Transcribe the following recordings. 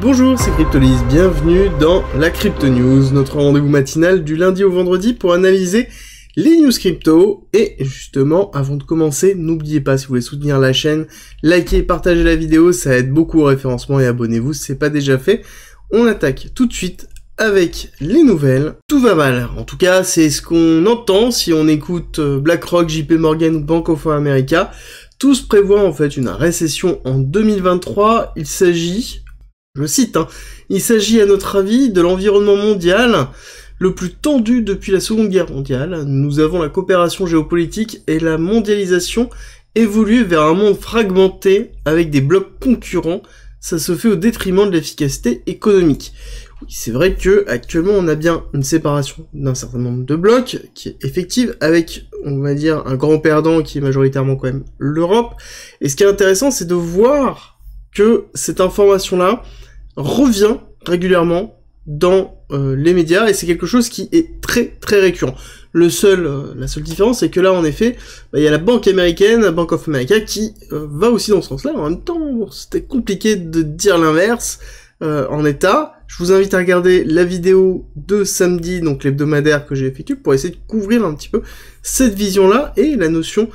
Bonjour, c'est Cryptolis, bienvenue dans la Crypto News, notre rendez-vous matinal du lundi au vendredi pour analyser les news crypto. Et justement, avant de commencer, n'oubliez pas, si vous voulez soutenir la chaîne, likez, partagez la vidéo, ça aide beaucoup au référencement et abonnez-vous si c'est pas déjà fait. On attaque tout de suite avec les nouvelles. Tout va mal. En tout cas, c'est ce qu'on entend si on écoute euh, BlackRock, JP Morgan ou Bank of America. Tous prévoient en fait une récession en 2023. Il s'agit je cite, hein. il s'agit à notre avis de l'environnement mondial le plus tendu depuis la Seconde Guerre mondiale. Nous avons la coopération géopolitique et la mondialisation évolue vers un monde fragmenté avec des blocs concurrents. Ça se fait au détriment de l'efficacité économique. c'est vrai que actuellement on a bien une séparation d'un certain nombre de blocs qui est effective avec on va dire un grand perdant qui est majoritairement quand même l'Europe. Et ce qui est intéressant c'est de voir que cette information là revient régulièrement dans euh, les médias et c'est quelque chose qui est très très récurrent. Le seul, euh, la seule différence, c'est que là, en effet, bah, il y a la banque américaine, Bank of America, qui euh, va aussi dans ce sens-là. En même temps, c'était compliqué de dire l'inverse en état. Je vous invite à regarder la vidéo de samedi, donc l'hebdomadaire que j'ai effectué, pour essayer de couvrir un petit peu cette vision-là et la notion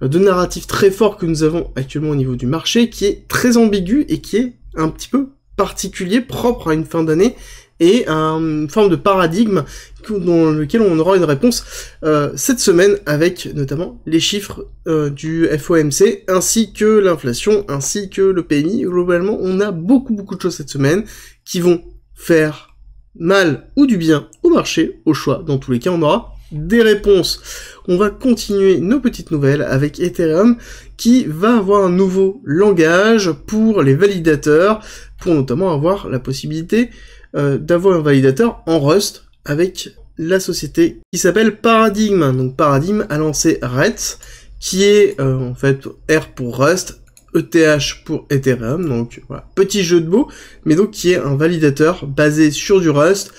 de narratif très fort que nous avons actuellement au niveau du marché, qui est très ambigu et qui est un petit peu particulier propre à une fin d'année et une forme de paradigme dans lequel on aura une réponse euh, cette semaine avec notamment les chiffres euh, du FOMC ainsi que l'inflation ainsi que le PMI. Globalement, on a beaucoup beaucoup de choses cette semaine qui vont faire mal ou du bien au marché, au choix. Dans tous les cas, on aura des réponses. On va continuer nos petites nouvelles avec Ethereum qui va avoir un nouveau langage pour les validateurs, pour notamment avoir la possibilité euh, d'avoir un validateur en Rust avec la société qui s'appelle Paradigm. Donc Paradigm a lancé RET qui est euh, en fait R pour Rust, ETH pour Ethereum, donc voilà, petit jeu de mots, mais donc qui est un validateur basé sur du Rust,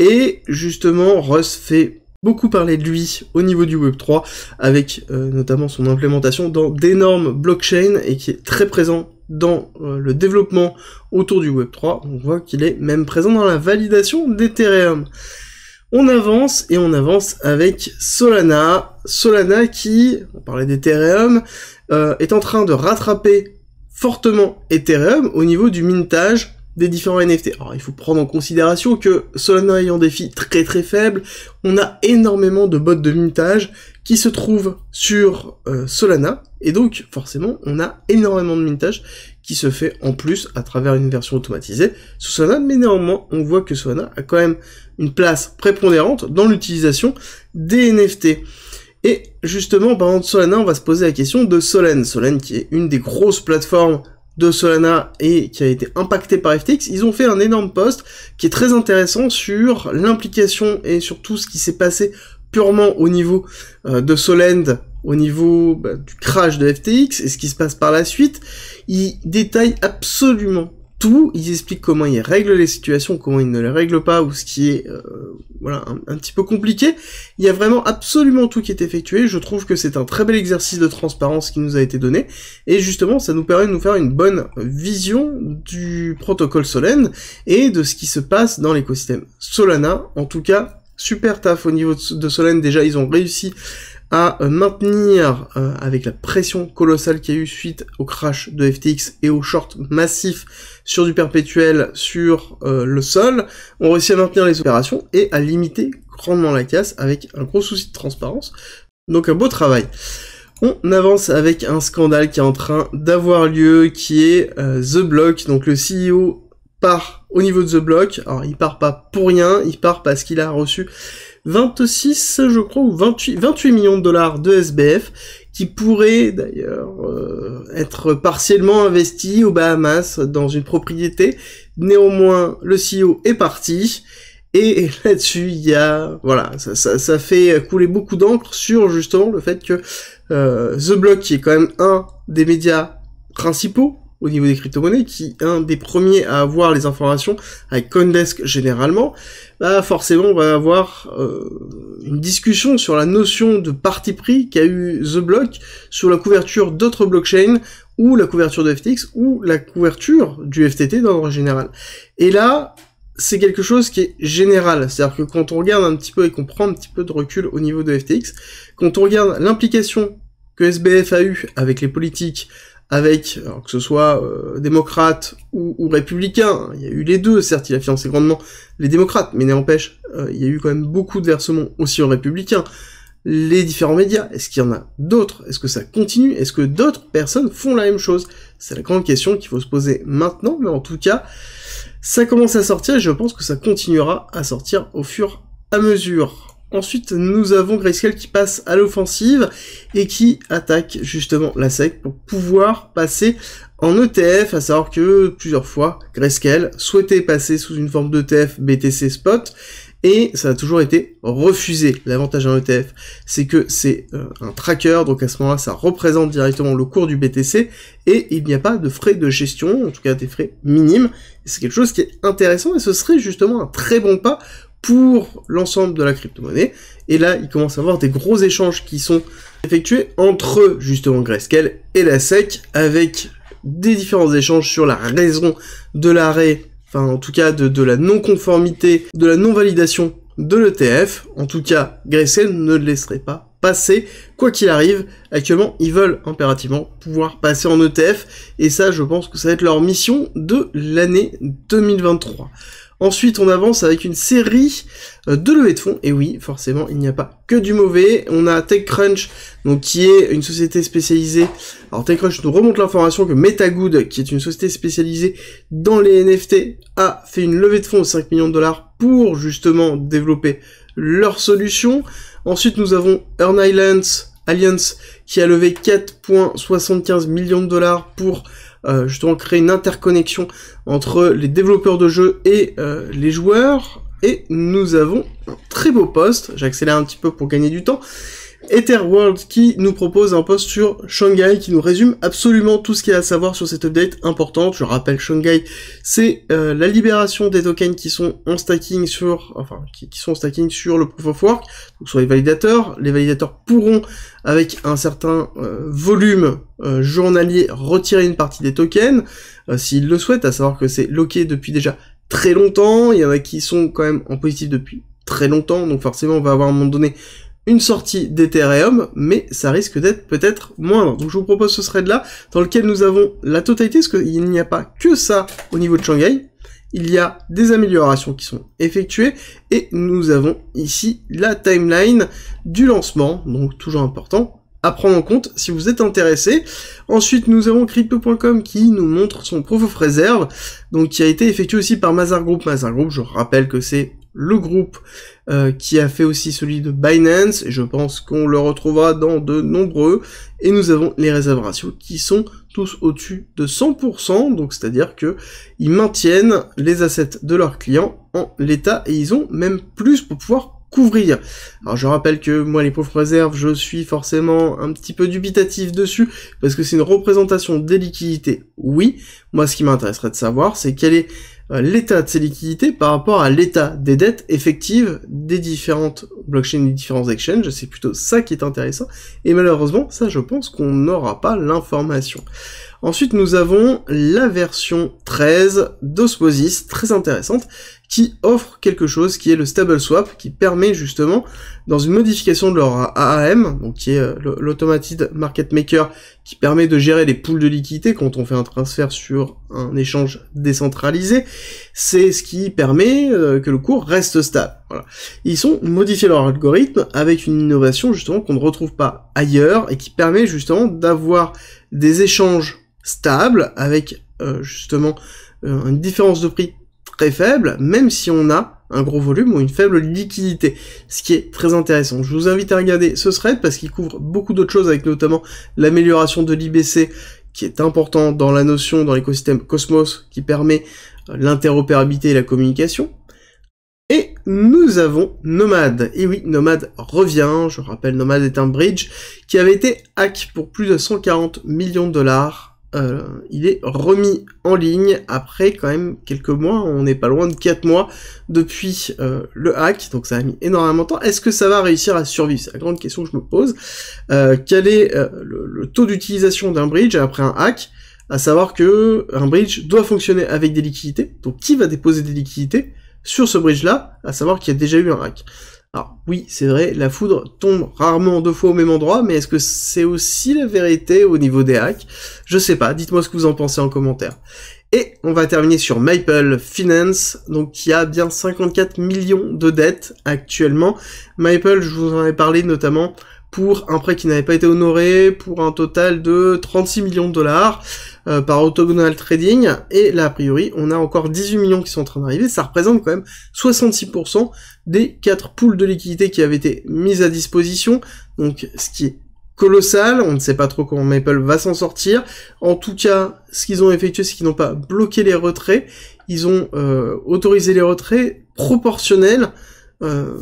et justement Rust fait beaucoup parlé de lui au niveau du Web3, avec euh, notamment son implémentation dans d'énormes blockchains et qui est très présent dans euh, le développement autour du Web3. On voit qu'il est même présent dans la validation d'Ethereum. On avance et on avance avec Solana. Solana qui, on parlait d'Ethereum, euh, est en train de rattraper fortement Ethereum au niveau du mintage des différents NFT. Alors il faut prendre en considération que Solana ayant des filles très très faibles, on a énormément de bots de mintage qui se trouvent sur euh, Solana, et donc forcément on a énormément de mintage qui se fait en plus à travers une version automatisée sur Solana, mais néanmoins on voit que Solana a quand même une place prépondérante dans l'utilisation des NFT. Et justement, par de Solana, on va se poser la question de Solen. Solen qui est une des grosses plateformes de Solana et qui a été impacté par FTX, ils ont fait un énorme post qui est très intéressant sur l'implication et sur tout ce qui s'est passé purement au niveau euh, de Solend, au niveau bah, du crash de FTX et ce qui se passe par la suite. Il détaille absolument tout, ils expliquent comment ils règlent les situations, comment ils ne les règlent pas, ou ce qui est euh, voilà un, petit peu compliqué. Il y a vraiment absolument tout qui est effectué. Je trouve que c'est un très bel exercice de transparence qui nous a été donné, et justement, ça nous permet de nous faire une bonne vision du protocole Solène et de ce qui se passe dans l'écosystème Solana, en tout cas super taf au niveau de Solène. Déjà, ils ont réussi à euh, maintenir euh, avec la pression colossale qu'il y a eu suite au crash de FTX et au short massif sur du perpétuel sur euh, le sol, ont réussi à maintenir les opérations et à limiter grandement la casse avec un gros souci de transparence. Donc un beau travail. On avance avec un scandale qui est en train d'avoir lieu, qui est The Block, donc le CEO part au niveau de The Block. Alors, il part pas pour rien, il part parce qu'il a reçu 26, je crois, ou 28, 28 millions de dollars de SBF, qui pourrait d'ailleurs euh, être partiellement investi aux Bahamas dans une propriété. Néanmoins, le CEO est parti. Et là-dessus, il y a, voilà, ça, fait couler beaucoup d'encre sur justement le fait que euh, The Block, qui est quand même un des médias principaux au niveau des crypto-monnaies, qui est un des premiers à avoir les informations avec Coindesk généralement, bah forcément on va avoir euh, une discussion sur la notion de parti pris qu'a eu The Block sur la couverture d'autres blockchains ou la couverture de FTX ou la couverture du FTT d'ordre général. Et là, c'est quelque chose qui est général. C'est-à-dire que quand on regarde un petit peu et qu'on prend un petit peu de recul au niveau de FTX, quand on regarde l'implication que SBF a eu avec les politiques, avec, alors que ce soit euh, démocrate ou, ou, républicain, hein, il y a eu les deux, certes, il a financé grandement les démocrates, mais n'empêche, euh, il y a eu quand même beaucoup de versements aussi aux républicains. Les différents médias, est-ce qu'il y en a d'autres Est-ce que ça continue Est-ce que d'autres personnes font la même chose C'est la grande question qu'il faut se poser maintenant, mais en tout cas, ça commence à sortir et je pense que ça continuera à sortir au fur et à mesure. Ensuite, nous avons Grayscale qui passe à l'offensive et qui attaque justement la SEC pour pouvoir passer en ETF, à savoir que plusieurs fois, Grayscale souhaitait passer sous une forme d'ETF BTC Spot, et ça a toujours été refusé. L'avantage d'un ETF, c'est que c'est euh, un tracker, donc à ce moment-là, ça représente directement le cours du BTC, et il n'y a pas de frais de gestion, en tout cas des frais minimes. C'est quelque chose qui est intéressant, et ce serait justement un très bon pas pour l'ensemble de la crypto-monnaie. Et là, il commence à avoir des gros échanges qui sont effectués entre justement Grayscale et la SEC avec des différents échanges sur la raison de l'arrêt, enfin en tout cas de, de la non-conformité, de la non-validation de l'ETF. En tout cas, Grayscale ne le laisserait pas passer, quoi qu'il arrive. Actuellement, ils veulent impérativement pouvoir passer en ETF, et ça, je pense que ça va être leur mission de l'année 2023. Ensuite, on avance avec une série euh, de levées de fonds. Et oui, forcément, il n'y a pas que du mauvais. On a TechCrunch, donc qui est une société spécialisée. Alors TechCrunch nous remonte l'information que MetaGood, qui est une société spécialisée dans les NFT, a fait une levée de fonds de 5 millions de dollars pour justement développer leur solution. Ensuite, nous avons Earn Islands, Alliance, qui a levé 4,75 millions de dollars pour euh, justement créer une interconnexion entre les développeurs de jeux et euh, les joueurs. Et nous avons un très beau poste, j'accélère un petit peu pour gagner du temps, Etherworld qui nous propose un post sur Shanghai qui nous résume absolument tout ce qu'il y a à savoir sur cette update importante. Je rappelle, Shanghai, c'est euh, la libération des tokens qui sont en stacking sur, enfin, qui, sont en stacking sur le proof of work, donc sur les validateurs. Les validateurs pourront, avec un certain euh, volume euh, journalier, retirer une partie des tokens s'ils le souhaitent, à savoir que c'est loqué depuis déjà très longtemps. Il y en a qui sont quand même en positif depuis très longtemps, donc forcément, on va avoir un moment donné une sortie d'Ethereum, mais ça risque d'être peut-être moindre. Donc je vous propose ce thread là, dans lequel nous avons la totalité, parce qu'il n'y a pas que ça au niveau de Shanghai. Il y a des améliorations qui sont effectuées, et nous avons ici la timeline du lancement, donc toujours important à prendre en compte si vous êtes intéressé. Ensuite, nous avons crypto.com qui nous montre son proof of reserve, donc qui a été effectué aussi par Mazar Group. Mazar Group, je rappelle que c'est le groupe euh, qui a fait aussi celui de Binance, et je pense qu'on le retrouvera dans de nombreux, et nous avons les réserves ratios qui sont tous au-dessus de 100%, donc c'est-à-dire que ils maintiennent les assets de leurs clients en l'état, et ils ont même plus pour pouvoir couvrir. Alors je rappelle que moi les pauvres réserves, je suis forcément un petit peu dubitatif dessus, parce que c'est une représentation des liquidités, oui. Moi ce qui m'intéresserait de savoir, c'est quelle est euh, l'état de ces liquidités par rapport à l'état des dettes effectives des différentes blockchains, des différents exchanges. C'est plutôt ça qui est intéressant. Et malheureusement, ça, je pense qu'on n'aura pas l'information. Ensuite, nous avons la version 13 d'Osmosis, très intéressante, qui offre quelque chose qui est le stable swap, qui permet justement, dans une modification de leur AAM, donc qui est euh, l'automated market maker, qui permet de gérer les poules de liquidité quand on fait un transfert sur un échange décentralisé, c'est ce qui permet euh, que le cours reste stable. Voilà. Ils ont modifié leur algorithme avec une innovation justement qu'on ne retrouve pas ailleurs et qui permet justement d'avoir des échanges stables avec euh, justement une différence de prix très faible, même si on a un gros volume ou une faible liquidité, ce qui est très intéressant. Je vous invite à regarder ce thread parce qu'il couvre beaucoup d'autres choses avec notamment l'amélioration de l'IBC qui est important dans la notion dans l'écosystème Cosmos qui permet euh, l'interopérabilité et la communication. Et nous avons Nomad. Et oui, Nomad revient. Je rappelle, Nomad est un bridge qui avait été hack pour plus de 140 millions de dollars euh, il est remis en ligne après quand même quelques mois, on n'est pas loin de 4 mois depuis euh, le hack, donc ça a mis énormément de temps. Est-ce que ça va réussir à survivre C'est la grande question que je me pose. Euh, quel est le, le, taux d'utilisation d'un bridge après un hack À savoir que un bridge doit fonctionner avec des liquidités, donc qui va déposer des liquidités sur ce bridge-là, à savoir qu'il y a déjà eu un hack. Alors oui, c'est vrai, la foudre tombe rarement deux fois au même endroit, mais est-ce que c'est aussi la vérité au niveau des hacks Je sais pas, dites-moi ce que vous en pensez en commentaire. Et on va terminer sur Maple Finance, donc qui a bien 54 millions de dettes actuellement. Maple, je vous en ai parlé notamment pour un prêt qui n'avait pas été honoré, pour un total de 36 millions de dollars euh, par Autogonal Trading, et là, a priori, on a encore 18 millions qui sont en train d'arriver, ça représente quand même 66% des quatre poules de liquidités qui avaient été mises à disposition, donc ce qui est colossal, on ne sait pas trop comment Maple va s'en sortir, en tout cas, ce qu'ils ont effectué, c'est qu'ils n'ont pas bloqué les retraits, ils ont euh, autorisé les retraits proportionnels, euh,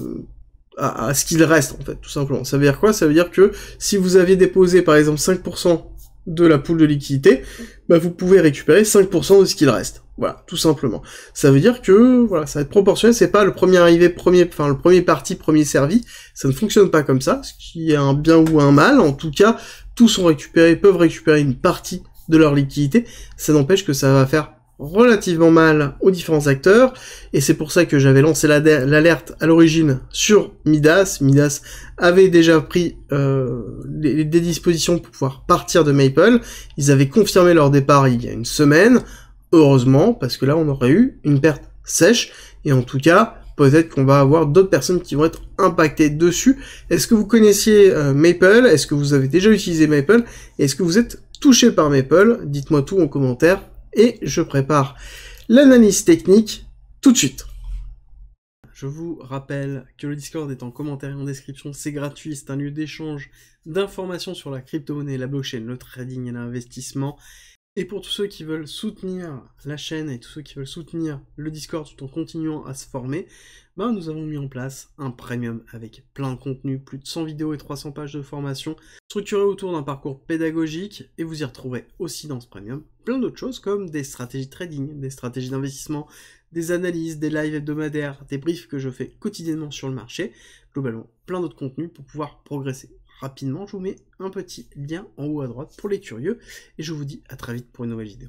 à, ce qu'il reste, en fait, tout simplement. Ça veut dire quoi Ça veut dire que si vous aviez déposé, par exemple, 5% de la poule de liquidité, bah vous pouvez récupérer 5% de ce qu'il reste. Voilà, tout simplement. Ça veut dire que voilà, ça va être proportionnel, c'est pas le premier arrivé, premier, enfin le premier parti, premier servi. Ça ne fonctionne pas comme ça, ce qui est un bien ou un mal. En tout cas, tous sont récupérés, peuvent récupérer une partie de leur liquidité. Ça n'empêche que ça va faire relativement mal aux différents acteurs, et c'est pour ça que j'avais lancé l'alerte à l'origine sur Midas. Midas avait déjà pris euh, des, dispositions pour pouvoir partir de Maple. Ils avaient confirmé leur départ il y a une semaine, heureusement, parce que là on aurait eu une perte sèche, et en tout cas, peut-être qu'on va avoir d'autres personnes qui vont être impactées dessus. Est-ce que vous connaissiez euh, Maple Est-ce que vous avez déjà utilisé Maple Est-ce que vous êtes touché par Maple Dites-moi tout en commentaire et je prépare l'analyse technique tout de suite. Je vous rappelle que le Discord est en commentaire et en description, c'est gratuit, c'est un lieu d'échange d'informations sur la crypto-monnaie, la blockchain, le trading et l'investissement. Et pour tous ceux qui veulent soutenir la chaîne et tous ceux qui veulent soutenir le Discord tout en continuant à se former, ben, nous avons mis en place un premium avec plein de contenu, plus de 100 vidéos et 300 pages de formation, structuré autour d'un parcours pédagogique, et vous y retrouverez aussi dans ce premium plein d'autres choses comme des stratégies de trading, des stratégies d'investissement, des analyses, des lives hebdomadaires, des briefs que je fais quotidiennement sur le marché, globalement plein d'autres contenus pour pouvoir progresser rapidement, je vous mets un petit lien en haut à droite pour les curieux, et je vous dis à très vite pour une nouvelle vidéo.